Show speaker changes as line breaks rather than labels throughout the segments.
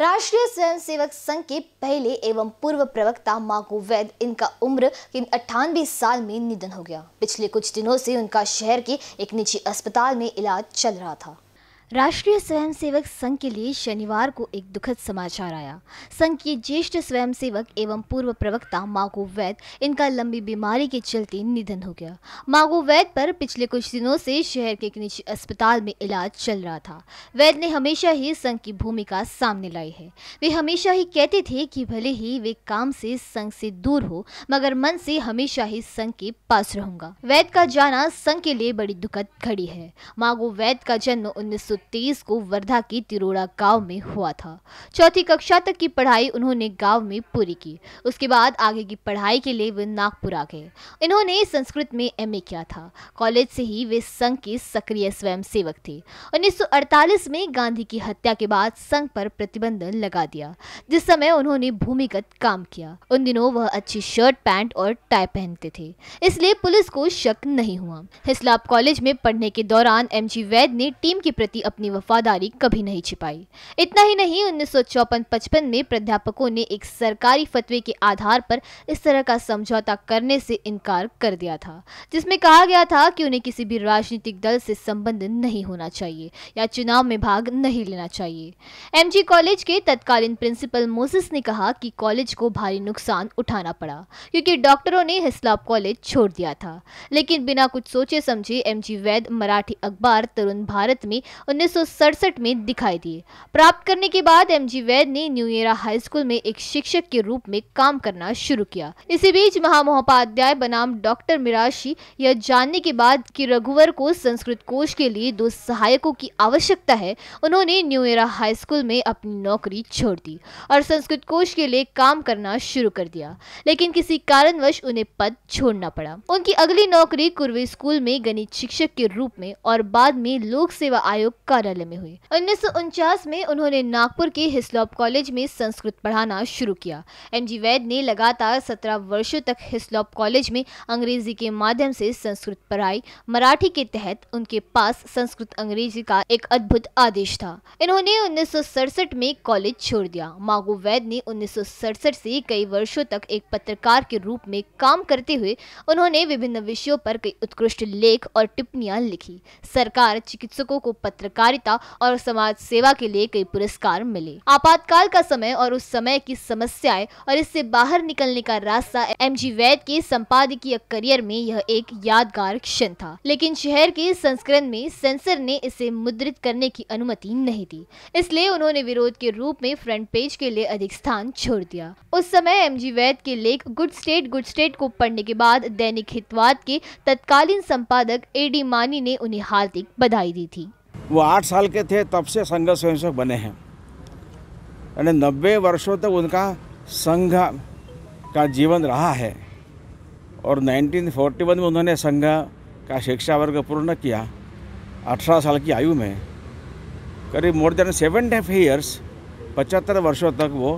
राष्ट्रीय स्वयंसेवक संघ के पहले एवं पूर्व प्रवक्ता माको वैद इनका उम्र अट्ठानवे साल में निधन हो गया पिछले कुछ दिनों से उनका शहर के एक निजी अस्पताल में इलाज चल रहा था राष्ट्रीय स्वयंसेवक संघ के लिए शनिवार को एक दुखद समाचार आया संघ के ज्येष्ठ स्वयंसेवक एवं पूर्व प्रवक्ता मागो वैद इनका लंबी बीमारी के चलते निधन हो गया मागो वैद पर पिछले कुछ दिनों से शहर के एक निजी अस्पताल में इलाज चल रहा था वैद ने हमेशा ही संघ की भूमिका सामने लाई है वे हमेशा ही कहते थे कि भले ही वे काम से संघ से दूर हो मगर मन से हमेशा ही संघ के पास रहूंगा वैद का जाना संघ के लिए बड़ी दुखद घड़ी है मागो वैद का जन्म उन्नीस 2023 को वर्धा के तिरोड़ा गांव में हुआ था चौथी कक्षा तक की पढ़ाई उन्होंने गांव में पूरी की उसके बाद आगे की पढ़ाई के लिए वे नागपुर आ गए इन्होंने संस्कृत में एमए किया था कॉलेज से ही वे संघ के सक्रिय स्वयं थे 1948 में गांधी की हत्या के बाद संघ पर प्रतिबंध लगा दिया जिस समय उन्होंने भूमिगत काम किया उन दिनों वह अच्छी शर्ट पैंट और टाई पहनते थे इसलिए पुलिस को शक नहीं हुआ हिस्लाप कॉलेज में पढ़ने के दौरान एम जी वैद ने टीम के प्रति अपनी वफादारी कभी नहीं छिपाई इतना ही नहीं उन्नीस सौ में प्राध्यापकों ने एक सरकारी फतवे के आधार पर इस तरह का समझौता करने से इनकार कर दिया था जिसमें कहा गया था कि उन्हें किसी भी राजनीतिक दल से संबंध नहीं होना चाहिए या चुनाव में भाग नहीं लेना चाहिए एम कॉलेज के तत्कालीन प्रिंसिपल मोसिस ने कहा कि कॉलेज को भारी नुकसान उठाना पड़ा क्योंकि डॉक्टरों ने हिस्लाप कॉलेज छोड़ दिया था लेकिन बिना कुछ सोचे समझे एमजी वैद मराठी अखबार तरुण भारत में उन्नीस में दिखाई दिए प्राप्त करने के बाद एम जी वैद ने न्यू एरा हाई स्कूल में एक शिक्षक के रूप में काम करना शुरू किया इसी बीच महामहोपाध्याय बनाम डॉक्टर मिराशी यह जानने के बाद कि रघुवर को संस्कृत कोष के लिए दो सहायकों की आवश्यकता है उन्होंने न्यू एरा हाई स्कूल में अपनी नौकरी छोड़ दी और संस्कृत कोष के लिए काम करना शुरू कर दिया लेकिन किसी कारणवश उन्हें पद छोड़ना पड़ा उनकी अगली नौकरी कुर्वे स्कूल में गणित शिक्षक के रूप में और बाद में लोक सेवा आयोग कार्यालय में हुई उन्नीस में उन्होंने नागपुर के हिस्लॉप कॉलेज में संस्कृत पढ़ाना शुरू किया एम जी वैद ने लगातार सत्रह वर्षो तक हिस्लॉप कॉलेज में अंग्रेजी के माध्यम से संस्कृत पढ़ाई मराठी के तहत उनके पास संस्कृत अंग्रेजी का एक अद्भुत आदेश था इन्होंने उन्नीस में कॉलेज छोड़ दिया मागो वैद ने उन्नीस से कई वर्षो तक एक पत्रकार के रूप में काम करते हुए उन्होंने विभिन्न विषयों पर कई उत्कृष्ट लेख और टिप्पणियां लिखी सरकार चिकित्सकों को पत्र पत्रकारिता और समाज सेवा के लिए कई पुरस्कार मिले आपातकाल का समय और उस समय की समस्याएं और इससे बाहर निकलने का रास्ता एम जी वैद के संपादकीय करियर में यह एक यादगार क्षण था लेकिन शहर के संस्करण में सेंसर ने इसे मुद्रित करने की अनुमति नहीं दी इसलिए उन्होंने विरोध के रूप में फ्रंट पेज के लिए अधिक स्थान छोड़ दिया उस समय एम जी वैद के लेख गुड स्टेट गुड स्टेट को पढ़ने के बाद दैनिक हितवाद के तत्कालीन संपादक ए डी मानी ने उन्हें हार्दिक बधाई दी थी
वो आठ साल के थे तब से संघ स्वयंसेवक बने हैं यानी नब्बे वर्षों तक उनका संघ का जीवन रहा है और 1941 में उन्होंने संघ का शिक्षा वर्ग पूर्ण किया 18 साल की आयु में करीब more than seven half years पचहत्तर वर्षों तक वो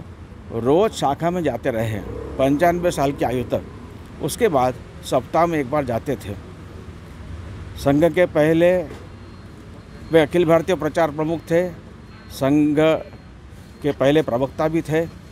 रोज़ शाखा में जाते रहे हैं पंचानवे साल की आयु तक उसके बाद सप्ताह में एक बार जाते थे संघ के पहले वे अखिल भारतीय प्रचार प्रमुख थे संघ के पहले प्रवक्ता भी थे